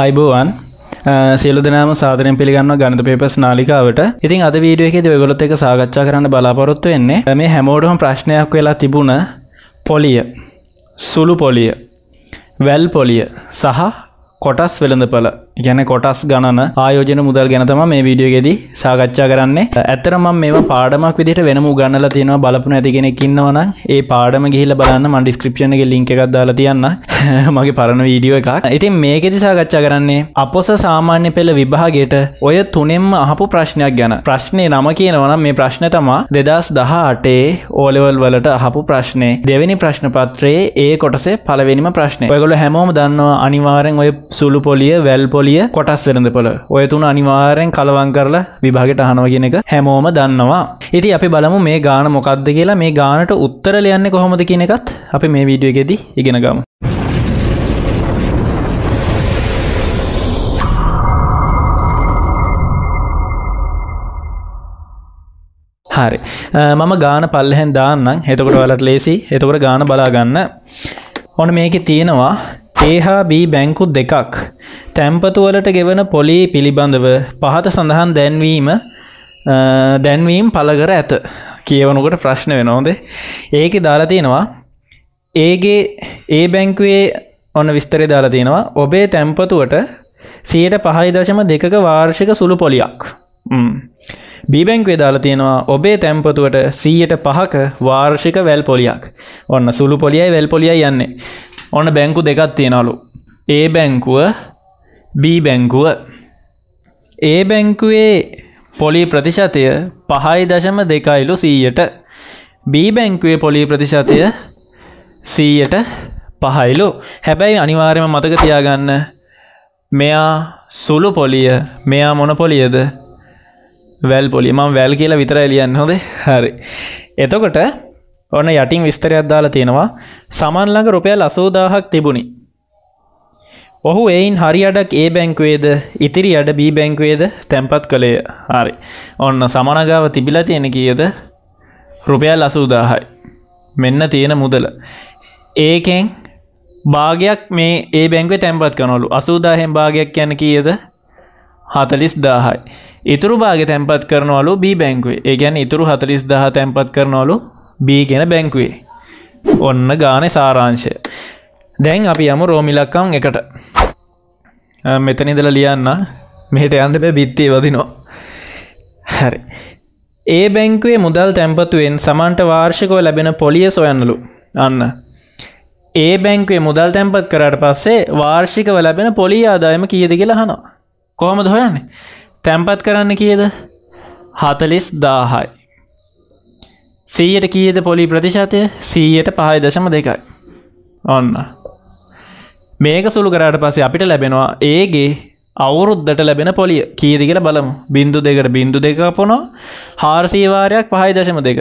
අයිබෝවන් uh, සියලු දෙනාම සාදරෙන් පිළිගන්න ගණත පේපස් නාලිකාවට ඉතින් අද වීඩියෝ එකේදී ඔයගොල්ලොත් එක්ක සාකච්ඡා කරන්න බලාපොරොත්තු වෙන්නේ uh, මේ හැමෝටම ප්‍රශ්නයක් වෙලා තිබුණ පොලිය සුළු පොලිය වැල් පොලිය සහ කොටස් වෙළඳපළ ගැන කොටස් ගණන ආයෝජන මුදල් ගැනතම මේ වීඩියෝගෙදී සාකච්ඡා කරන්නේ ඇත්තරම මේ පාඩමක් විදිට වෙනම ගන්නල තියෙනවා බලපන ඇතිගෙනෙක් ඉන්නවන ඒ පාඩම ගිහිල බලන්න මන් ඩිස්ක්‍රපෂණ එක ලින්ක එකක් දාලා තියන්න මගේ පරණ වීඩියෝ එකක් ඉතින් මේකෙදි සාකච්ඡා කරන්නේ අපොස සාමාන්‍ය පෙළ විභාගයට ඔය තුනෙම් අහපු ප්‍රශ්නයක් ගැන ප්‍රශ්නය නම කියනවනම් මේ ප්‍රශ්න තමා දෙදස් දහ අටේ ඕලෙවල් වලට අහපු ප්‍රශ්නය දෙවැනි ප්‍රශ්න පත්‍රයේ ඒ කොටසේ පලවෙනිම ප්‍රශ්නය ඔයගොල හැමෝම දන්නවා අනිවාරෙන් ඔය සුළු පොලිය වැල්පො තොලිය කොටස් වෙළඳපොළ ඔය තුන අනිවාරයෙන් කලවන් කරලා විභාගට අහනව කියෙන එක හැමෝම දන්නවා ඉති අපි බලමු මේ ගාන මොකක්ද කියලා මේ ගානට උත්තර ලයන්නේ කොහොමද කියන එකත් අපි මේ වීඩියෝ එකෙදී ඉගෙන ගමු හරි මම ගාන පල්ලහෙන් දාන්නම් එතකොට වලත් ලේසි එතකොට ගාන බලාගන්න ඕන මේක තියෙනවා ඒහා බී බැංකු දෙකක් තැම්පතුවලට ගෙවන පොලී පිළිබඳව පහත සඳහන් දැන්වීම දැන්වීම් පළගර ඇත කියවනකට ප්‍රශ්න වෙනෝදේ ඒක දාලා තියෙනවා ඒගේ ඒ බැංකුවේ ඔන්න විස්තරය දාලා තියෙනවා ඔබේ තැම්පතුවට සියයට පහයි දශම දෙකක වාර්ෂික සුළු පොලියක් බීබැංක්වේ දාලා තියෙනවා ඔබේ තැම්පතුවට සීයට පහක වාර්ෂික වැල් පොලියක් ඔන්න සුළු පොලියයි වැල් පොලිය යන්නේ ඔන්න බැංකු දෙකත් තියෙනලු ඒ බැංකුව බී බැංකුව ඒ බැංකුවේ පොලි ප්‍රතිශතය පහයි දශම දෙකයිලු සීයට බී බැංකුවේ පොලි ප්‍රතිශතය සීයට පහයිලු හැබැයි අනිවාර්යම මතක තියාගන්න මෙයා සුළු පොලිය මෙයා මොන පොලියද වැල් පොලි මං වැල් කියලා විතර එලියන්න හොදේ හරි එතකොට ඕන යටින් විස්තරයක් දාලා තියෙනවා සමන්ළඟ රුපියල් අසූදාහක් තිබුණි. ඔහු එයින් හරි අඩක් ඒ බැංකුවේද ඉතිරි අඩ බී බැංකුවේද තැන්පත් කළේ හරි ඔන්න සමනගාව තිබිලා තියෙන කියද රුපියල් අසූදාහයි මෙන්න තියෙන මුදල ඒකෙන් භාගයක් මේ ඒ බැංකේ තැන්පත් කනොලු අසූදාහෙන් භාගයක් යැන කියද හතලිස් දාහයි ඉතුරු භාග තැන්පත් කරනවලු බී බැංකුවේ ඒ ගැන ඉතුරු හතලිස් දහ තැන්පත් කරනවලු බී කියෙන බැංකුවේ. ඔන්න ගානෙ සාරාංශය. දැන් අපි යම රෝමිලක්කම් එකට. මෙතනිදල ලියන්න මෙහට අන්ද බැ බිත්තිය වදිනෝ. හැරි. ඒ බැංකුවේ මුදල් තැම්පතුවෙන් සමන්ට වාර්ෂකව ලැබෙන පොලිය සොයන්නලු අන්න. ඒ බැංකුවේ මුදල් තැම්පත් කරට පස්සේ වාර්ෂිකව ලැබෙන පොලි ආදායම කියද කියලා හනවා. කොහොමද හොයන්නේ තැම්පත් කරන්න කියද හතලිස් දාහයි. සීයට කියද පොලි ප්‍රතිශතය සීයට පහය දශම දෙකයි ඔන්න මේක සුළු කරට පස්සේ අපිට ලැබෙනවා ඒගේ අවුරුද්දට ලැබෙන පොලිය කීදි කියලා බලමු බින්දු දෙකට බින්දු දෙක පොනො හාරසීවාරයක් පහයි දශම දෙක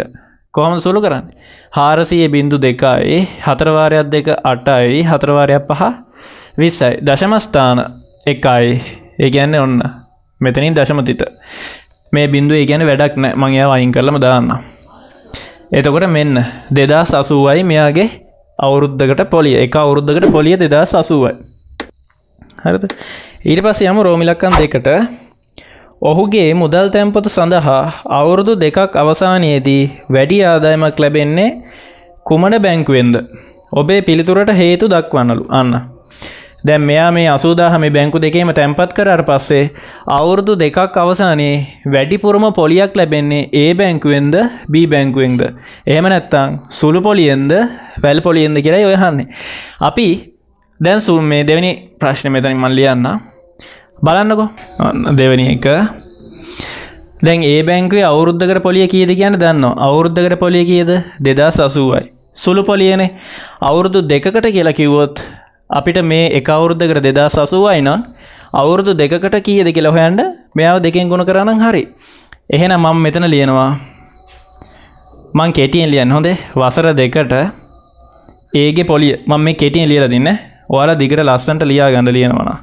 කොහොම සුළු කරන්න හාරසයේ බින්දු දෙකයි හතරවාරයක් දෙක අටයි හතරවාරයක් පහ විස්සයි දශමස්ථාන එකයි ඒගැන්න ඔන්න මෙතනින් දශමතිත මේ බින්දුව ඒ ගැන වැඩක් නෑ මංයා වයින් කරලම දාන්නා එතකොට මෙන්න දෙදා සසුවයි මෙයාගේ අවුරුද්ධකට පොලිය එක අවුරුද්ධකට පොලිය දෙදා සසුවයි හරිද ඊට පස්සේ යමු රෝමිලක්කන් දෙකට ඔහුගේ මුදල් තැන්පොතු සඳහා අවුරුදු දෙකක් අවසානයේදී වැඩි ආදායමක් ලැබෙන්නේ කුමන බැංකුවෙන්ද ඔබේ පිළිතුරට හේතු දක්වන්නලු අන්න දැන් මෙයා මේ අසූදාහ මේ බැංකු දෙකේම තැන්පත් කරාට පස්සේ අවුරුදු දෙකක් අවසානයේ වැඩිපුරම පොලියක් ලැබෙන්නේ ඒ බැංකුවෙන්ද B බැංකුවෙන්ද එහෙම නැත්තම් සුළු පොලියෙන්ද වැල් පොලියෙන්ද කියලා ඔය අහන්නේ අපි දැන් සුල් මේ දෙවෙනි ප්‍රශ්නේ මෙතනින් මම ලියන්න බලන්නකෝ දෙවෙනි එක දැන් ඒ බැංකුවේ අවුරුද්දකට පොලිය කීයද කියන්නේ දන්නවා. අවුරුද්දකට පොලිය කීයද? 2080යි. සුළු පොලියනේ. අවුරුදු දෙකකට කියලා කිව්වොත් අපිට මේ එක අවුරුද්දකට දෙදස් අසුවයි නම් අවුරුදු දෙකකට කීයද කියලා හොයන්න මෙයාව දෙකෙන් ගුණ කරනම් හරි. එහෙනම් මම මෙතන ලියනවා. මං කෙටියෙන් ලියන්න හොඳේ. වසර දෙකට ඒගේ පොලිය මම මේ කෙටියෙන් ලියලා දෙන්න. ඔයාලා දිගට ලස්සන්ට ලියා ගන්න ලියනවා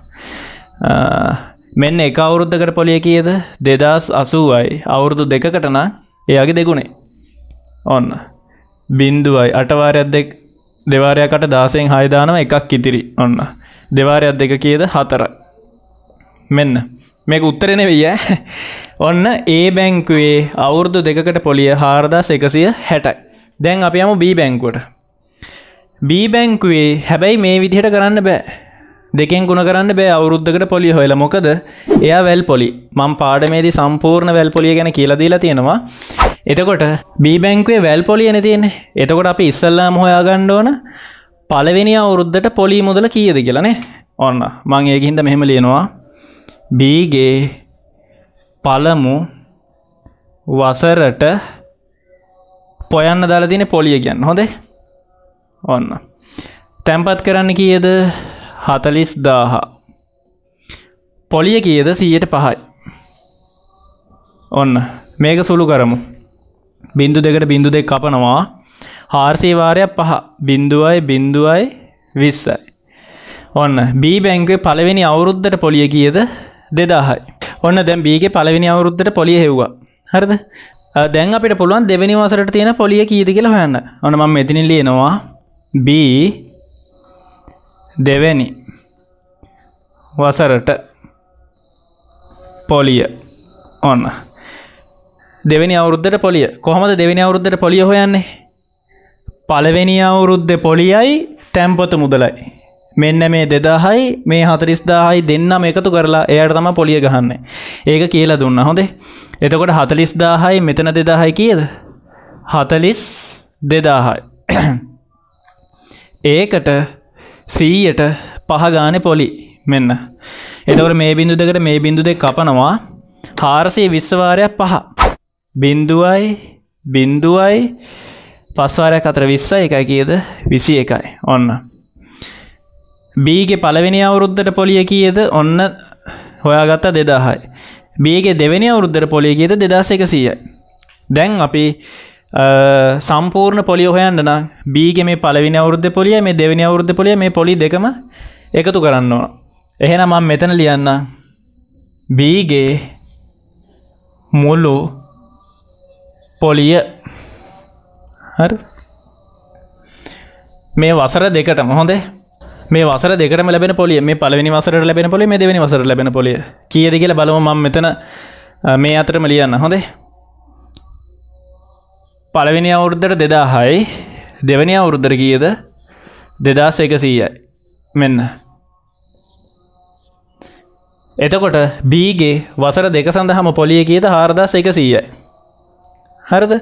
මෙන්න එක අවුරුද්දකට පොලිය කීයද? 2080යි. අවුරුදු දෙකකට නම් එයාගේ දෙගුණේ. ඔන්න. බින්දුවයි අටවාරයක් දෙක දෙවාරයකට දාසයෙන් හයදානම එකක් ඉතිරි ඔන්න දෙවාරයක් දෙක කියද හතර මෙන්න මේක උත්තරෙන වෙය ඔන්න ඒ බැංකුවේ අවුරුදු දෙකට පොලිය හාරදාස් එකසිය හැටයි දැන් අපි යම බී බැංකුවට බී බැංකුවේ හැබැයි මේ විදිහට කරන්න බෑ දෙකෙන් ගුණ කරන්න බෑ අවුරුද්ධකට පොලි හොල මොකද එයා වැල් පොලි මං පාඩමේදී සම්පූර්ණ වැල් පොලිය ගැන කියලදීලා තියෙනවා එතකොට බීබැංකවේ වැල් පොලියන තියෙන එතකොට අපි ඉස්සල්ලාම හොයාගණ්ඩ ඕන පලවෙනි අවුරුද්ධට පොලි මුදල කියද කියලනේ ඔන්න මං ඒකහින්ද මෙහෙම ලියනවා බීගේ පළමු වසරට පොයන්න දලදින පොලිය ගැන්න හොදේ ඔන්න තැම්පත් කරන්න කියද හතලිස් දාහා පොලිය කියද සීයට පහයි ඔන්න මේක සුළු කරමු බින්දු දෙකට බින්දු දෙක් කපනවා හාර්සීවාරයක් පහ බින්දුවයි බින්දුවයි විස්සයි. ඔන්න බී බැංකවේ පළවෙනි අවුරුද්ධට පොලිය කියද දෙදාහයි. ඔන්න දැම් බීගේ පළවෙනි අවුරුද්ධට පොලිය හෙව්වා හරද දැන් අපිට පුළුවන් දෙවැනි වසරට තියෙන පොලිය කීද කියලා හොයන්න ඕන මම මෙතිනි ලියනවා B දෙවැනි වසරට පොලිය ඔන්න දෙවැනි අවුරුද්ධට පොලිය කොහොමද දෙවැනි අවුරුද්ධට පොලිය හොයන්නේ පළවෙනි අවුරුද්ධ පොලියයි තැම්පොත මුදලයි මෙන්න මේ දෙදාහයි මේ හතරිස්දාහයි දෙන්නම එකතු කරලා එයට තම පොලිය ගහන්න ඒක කියලා දුන්න හොඳේ එතකොට හතලිස් දාහයි මෙතන දෙදාහයි කියද හතලිස් දෙදාහයි ඒකට සීයට පහගාන පොලි මෙන්න එතවට මේ බිඳු දෙකට මේ බිඳු දෙ කපනවා හාරසය විශ්වාරයක් පහ බින්දුවයි බින්දුවයි පස්වාරයක් අතර විස්සයි එකයි කියද විසි එකයි ඔන්න. බීගෙ පළවෙනි අවුරුද්ධට පොලිය කියද ඔන්න හොයාගත්තා දෙදාහයි. බීගෙ දෙවැනි අවුරුද්ධර පොලිය කියද දෙදස එක සීයයි. දැන් අපි සම්පූර්ණ පොලිය හොයන්න බීග මේ පලවිනි අවුද්ධ පොලිය මේ දෙවනි අවුද්ධ පොලිය මේ පොලි දෙකම එකතු කරන්න ඕන. එහෙනම් මම මෙතන ලියන්න. බීගේ මුළු පොලිය හරි මේ වසර දෙකට මොහොදේ මේ වසර දෙකට ලැබෙන පොලිය මේ පලවෙනි වසර ලැබෙන පොලි මේ දෙවනි වසර ලැබෙන පොලිය කියද කියල බලව ම මෙතන මේ අතරම ලියන්න හොඳේ පළවෙනි අවුරුද්ධට දෙදා හයි දෙවැනි අවුරුද්ධර කියද දෙදස් එකසීයයි මෙන්න එතකොට බීගේ වසර දෙක සඳහම පොලිය කියද හාරදා එකසීයයි හරද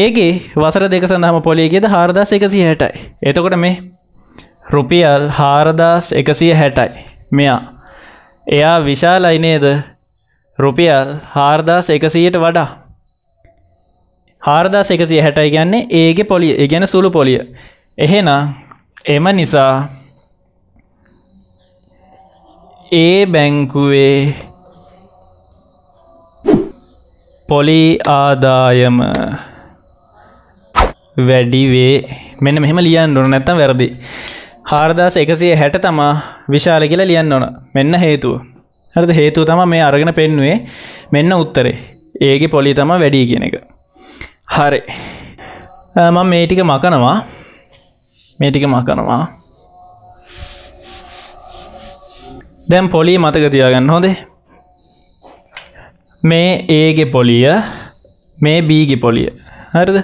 ඒගේ වසර දෙක සඳහම පොලියගේද හාරදාස් එකසි හැටයි එතකොට මේ රුපියල් හාරදාස් එකසිය හැටයි මෙයා එයා විශාලයි නේද රුපියල් හාරදාස් එකසීයට වඩා හාරදාස් එකසිය හැටයි ගැන්නේ ඒගේ පොලිය ගැන සුළු පොලිය එහෙනම් එම නිසා ඒ බැංකුවේ පොලි ආදායම වැඩිවේ මෙන්න මෙහෙම ලියන් ඕන නැත්තම් වැරදි. හාරදාස එකසිය හැට තමා විශාල කියලා ලියන්න ඕන මෙන්න හේතුව. හරද හේතුව තම මේ අරගෙන පෙන්නුවේ මෙන්න උත්තරේ ඒගේ පොලි තම වැඩී කියන එක. හරි මම මේටික මකනවා මේටික මකනවා දැම් පොලි මතක තියාගන්න හොදේ මේ ඒගෙ පොලිය මේ බීගි පොලිය හරිද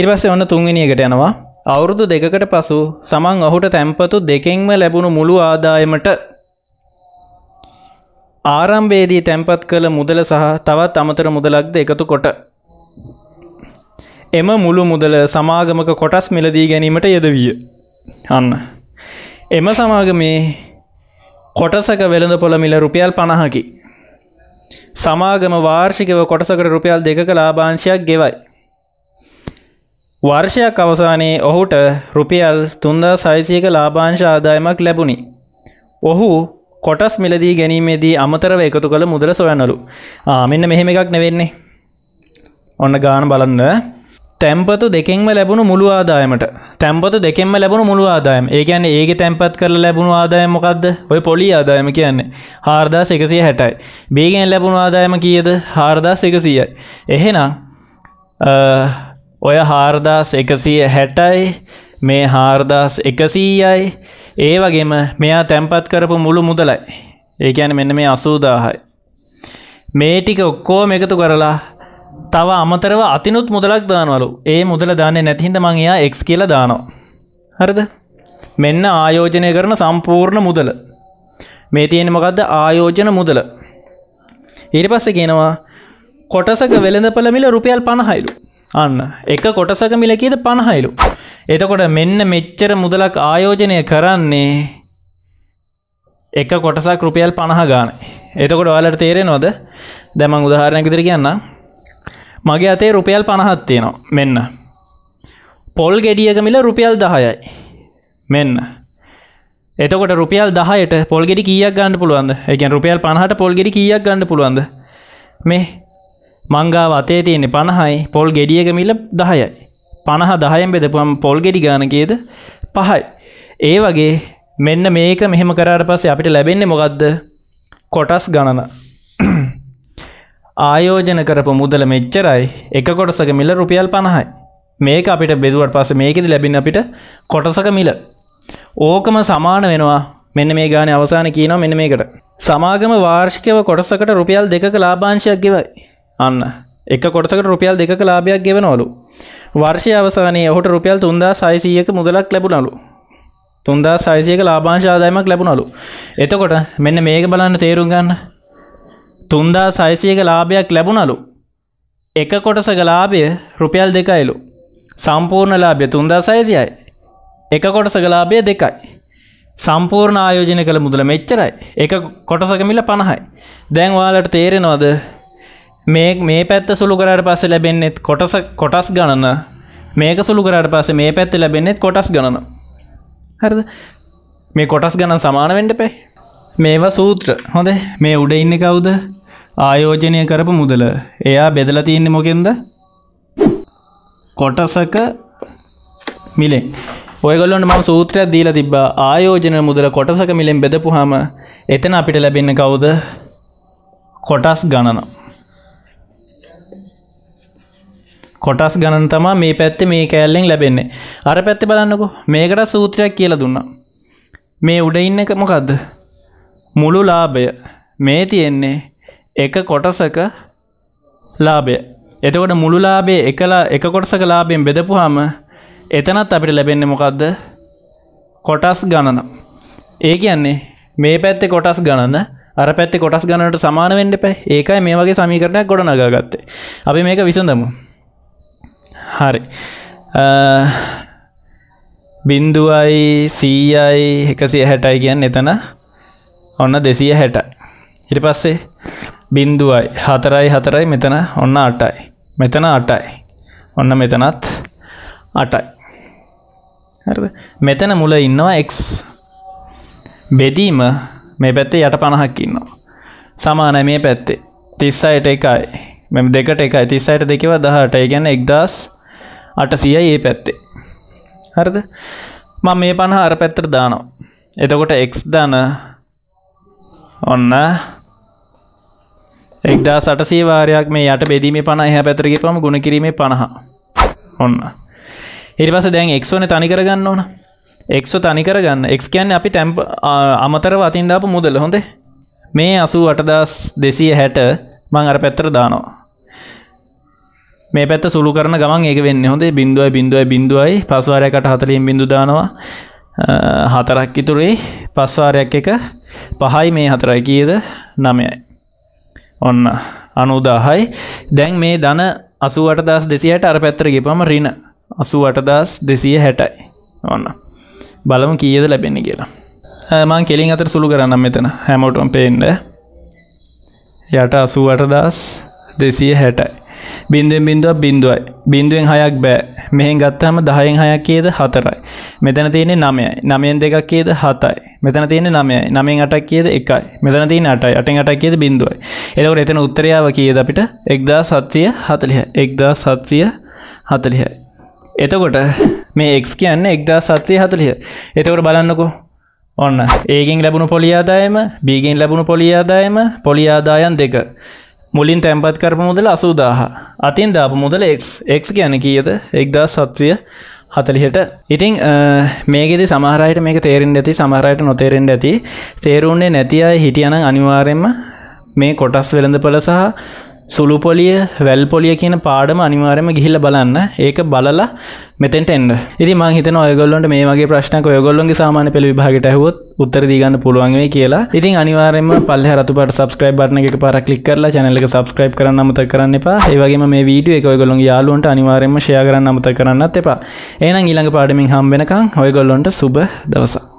ඉර්වස ඔන්න තුන්ගනියකට යනවා අවුරුදු දෙකට පසු සමන් ඔහුට තැම්පතු දෙකෙන්ම ලැබුණු මුළු ආදායමට ආරම්භේදී තැන්පත් කළ මුදල සහ තවත් අමතර මුදලක්ද එකතු කොට එම මුළු මුදල සමාගමක කොටස් මිලදී ගැනීමට යෙදවිය අන්න එම සමාගමේ කොටසක වෙළඳ පොළ මිල රුපියල් පණහකි සමාගම වාර්ෂිකව කොටසකට රුපියල් දෙකක ලාභාංශයක් ගෙවයි. වර්ෂයක් අවසානයේ ඔහුට රුපියල් තුන්දා සයිසියක ලාභාංශ ආදායමක් ලැබුණි. ඔහු කොටස් මිලදී ගැනීමේදී අමතරව එකතු කළ මුදල සොයනලු ආ මෙන්න මෙහෙම එකක් නෙවෙන්නේ. ඔන්න ගාන බලන්න තැම්පතු දෙකෙන්ම ලැබුණු මුළු ආදායමට තැම්පතු දෙකෙන්ම ලැබුණු මුළු ආදායම ඒ කියන්නේ ඒක තැම්පත් කරලා ලැබුණු ආදායම මොකද්ද ඔය පොලි ආදායම කියන්නේ 4160යි B ගෙන් ලැබුණු ආදායම කීයද 4100යි එහෙනම් ඔය 4160යි මේ 4100යි ඒ වගේම මෙයා තැම්පත් කරපු මුළු මුදලයි ඒ කියන්නේ මෙන්න මේ 80000යි මේ ටික ඔක්කොම එකතු කරලා තව අමතරව අතිනුත් මුදලක් දානවලු ඒ මුදල දාන්නේ නැතිහිද මං එයා එක් කියල දානවා. හරිද මෙන්න ආයෝජනය කරන සම්පූර්ණ මුදල. මේ තියෙන මොකක්ද ආයෝජන මුදල. ඊට පස්ස කියනවා කොටසක වෙළඳ පළමිල රුපියල් පණහයිලු. අන්න එක කොටසක මිලකීද පණහයිලු. එතකොට මෙන්න මෙච්චර මුදලක් ආයෝජනය කරන්නේ එක කොටසක් රුපියල් පණහ ගාන. එතකොට ඔයාලට තේරෙනවද දැමං උදාහරණයක් විදිර කියන්නා මගේ අතේ රුපියල් පණහත්තියනවා මෙන්න පොල් ගෙඩියක මිල රුපියල් දහයයි මෙන්න එතකොට රුපියල් දහයට පොල්ගෙඩි කියක් ගන්න පුළුවන්ද එකන් රුපියල් පණහට පොල්ගෙඩි කියක් ගන්න පුළුවන්ද මේ මංගාව අතේ තියෙන්නේ පණහයි පොල් ගෙඩියක මිල දහයයි පණහ දහයෙන් බෙදපුම් පොල් ගෙඩි ගානකේද පහයි ඒ වගේ මෙන්න මේක මෙහෙම කරාට පස්සේ අපිට ලැබෙන්නේ මොකක්ද කොටස් ගණන ආයෝජන කරපු මුදල මෙච්චරයි එක කොටසක මිල රුපියල් පණහයි. මේක අපිට බෙදුවට පස මේකෙද ලැබින් අපිට කොටසක මිල. ඕකම සමාන වෙනවා මෙන්න මේ ගාන අවසාන කියනවා මෙන්න මේකට. සමාගම වාර්ෂිකව කොටසකට රුපියල් දෙක ලාභාංශයක් ගෙවයි. අන්න එක කොටසකට රුපියල් දෙක ලාභයක් ගෙවනවලු. වර්ෂය අවසානයේ ඔහුට රුපියල් තුන්දා සයිසීයක මුදලක් ලැබුණලු. තුන්දා සයිසියක ලාභාංශ ආදායමක් ලැබුණලු. එතකොට මෙන්න මේක බලන්න තේරුම් ගන්න තුන්දා සයිසියක ලාභයක් ලැබුණලු. එක කොටසක ලාභය රුපියල් දෙකයිලු. සම්පූර්ණ ලාභය තුන්දා සයිසියයි. එක කොටසක ලාභය දෙකයි. සම්පූර්ණ ආයෝජනය කළ මුදල මෙච්චරයි. එක කොටසක මිල පණහයි. දැන් ඔයාලට තේරෙනවද මේ මේ පැත්ත සුළු කරාට පස්සේ ලැබෙන්නේත් කොටස කොටස් ගණන මේක සුළු කරාට පස්සේ මේ පැත්තේ ලැබෙන්නේත් කොටස් ගණන. හරිද? මේ කොටස් ගණන් සමාන වෙන්න එපේ. මේවා සූත්‍ර. හොඳේ. මේ උඩ ඉන්නේ කවුද? ආයෝජනය කරපු මුදල එයා බෙදල තියන්නේ මොකෙන්ද කොටසක මිලේ ඔයගොල්ලොන්ට මම සූත්‍රයක් දීලා තිබ්බා ආයෝජන මුදල කොටසක මිලෙන් බෙදපුහම එතන අපිට ලැබෙන්න කවුද කොටස් ගණන කොටස් ගණන් තමා මේ පැත්තේ මේ කෑල්ලෙන් ලැබෙන්නේ අර පැත්තේ බලන්නකෝ මේකට සූත්‍රයක් කියලා දුන්නා මේ උඩ ඉන්න එක මොකද්ද මුළු ලාභය මේ තියෙන්නේ එක කොටසක ලාබය එතකොට මුළු ලාබේ එකලා එක කොටසක ලාබෙන් බෙදපුහම එතනත් අපිට ලැබෙන්නේ මොකක්ද කොටස් ගණන ඒ කියන්නේ මේ පැත්තේ කොටස් ගණන අර පැත්තේ කොටස් ගණනට සමාන වෙන්න එපා. ඒකයි මේ වගේ සමීකරණයක් ගොඩනගා ගත්තේ. අපි මේක විසඳමු. හරි. බින්දුවයි 100යි 160යි කියන්නේ එතන ඔන්න 260යි. ඊට පස්සේ බින්දුවයි හතරයි හතරයි මෙතන ඔන්න අටයි මෙතන අටයි ඔන්න මෙතනත් අටයි මෙතන මුල ඉන්නවා එක් බෙදීම මේ පැත්තේ යට පණහක් ඉන්නවා සමාන මේ පැත්තේ තිස්සයට එකයි මෙම දෙකට එකයි තිස්සයට දෙකව දහට ගැන එක්දස් අටසියයි ඒ පැත්තේ හරිද මං මේ පණහ අර පැත්තර දානවා එතකොට එක් දන ඔන්න එක්දා සටසේ වාරයක් මේ යට බෙදීම පණ එහ පැතරගේ පම ගුණ කිරීමේ පණහා ඔන්න ඉරිපස දැන් එක්ෝන තනිකරගන්න ඕන එක්ෝ තනිකරගන්න එක්කයන් අපි තැම්ප අමතර වතින්දාපු මුදල හොඳේ මේ අසූ අටදස් දෙසය හැට මං අර පැත්තර දානවා මේ පැත් සුළු කරන ගමන් ඒක වෙන්න හොඳේ බින්දුවයි බින්දුවයි බින්දුවයි පස්වාරයකට හතලින් බිඳු දානවා හතරක් ඉතුරේ පස්වාරයක් එක පහයි මේ හතරයි කියද නමයයි ඔන්න අනුදාහයි දැන් මේ ධන අසුවට දස් දෙසියට අර පැත්තරගේ පම රින අසුවට දස් දෙසිය හැටයි ඔන්න බලමු කියද ලැබෙන කියලා මං කෙලින් අතර සුළු කරන්නම් මෙතන හැමෝටම් පේෙන්ඩ යට අසුවට දස් දෙසිය හැටයි බින්දුවෙන් බින්දුව බින්දුවයි බින්දුවෙන් හයක් බෑ මෙහෙන් ගත්තහම දහයෙන් හයක් කියද හතරයි මෙතන තියෙන්නේ නමයයි නමයෙන් දෙකක් කියද හතයි මෙතන තියෙන්නේ නමයයි නමෙන් අටක් කියද එකයි මෙතන තියෙන අටයි අටෙන් අටක් කියද බින්දුවයි එතකොට එතන උත්තරයාව කියද අපිට එක්දා සත්‍යය හතලිහ එක්දා සත්‍යය හතලිහයි එතකොට මේ එක්ස් කියන්න එක්දා සත්‍යය හතලිහ එතකොට බලන්නකෝ ඔන්න ඒගෙන් ලැබුණු පොලියාදායම බීගෙන් ලැබුණු පොලියාදායම පොලියාදායන් දෙක මුලින් තැන්පත් කරපු මුදල අසූදාහ අතින් දාපු මුදල එක් ගැන කියද එක්දා සත්‍යය හතලිහට ඉතිං මේකෙද සමහරයට මේක තේරෙන් ඇති සමහරයට නොතේරෙන්ට ඇති තේරුන්නේ නැති අය හිටියන අනිවාරෙන්ම මේ කොටස් වෙළඳ පළ සහ සුළුපොලිය වැල්පොලිය කියන පාඩම අනිවාරම ගිහිල්ල බලන්න ඒක බලලා මෙතෙන්ට එන්න ඉති මහිතන ඔයගොල්ලොට මේ වගේ ප්‍රශ්නක ඔයගොල්ලොන්ගේ සාමාන පෙළ විභාගට ඇහුවොත් උත්තර දීගන්න පුළුවන් වේ කියලා ඉතින් අනිවාරෙන්ම පල්ල රතුපට සබස්ක්‍රයිබ් බටන එක පර කලික් කරලා චැනලක සබස්ක්‍රයිබ් කරන්න අමත කරන්න එපා ඒවගේ මේ වීඩිය එක ඔයගොලොන් යාලුවන්ට අනිවාරෙන්ම ශයා කරන්න අමත කරන්නත් එපා ඒනම් ඊළඟ පාඩමින් හම්බෙනකං ඔයගොල්ලොන්ට සුබ දවසා